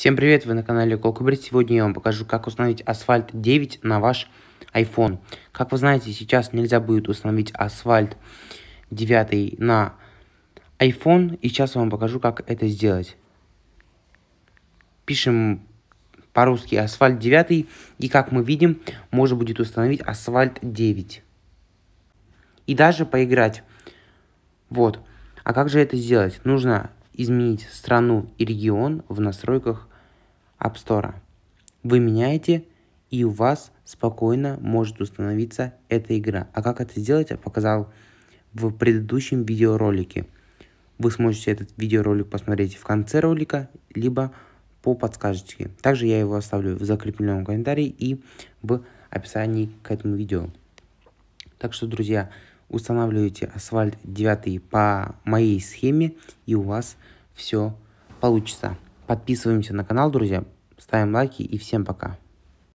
Всем привет, вы на канале Колкубрид. Сегодня я вам покажу, как установить асфальт 9 на ваш iPhone. Как вы знаете, сейчас нельзя будет установить асфальт 9 на iPhone. И сейчас я вам покажу, как это сделать. Пишем по-русски асфальт 9. И как мы видим, можно будет установить асфальт 9. И даже поиграть. Вот. А как же это сделать? Нужно изменить страну и регион в настройках App Store. Вы меняете, и у вас спокойно может установиться эта игра. А как это сделать, я показал в предыдущем видеоролике. Вы сможете этот видеоролик посмотреть в конце ролика, либо по подсказочке. Также я его оставлю в закрепленном комментарии и в описании к этому видео. Так что, друзья, устанавливайте асфальт 9 по моей схеме, и у вас все получится. Подписываемся на канал, друзья. Ставим лайки и всем пока.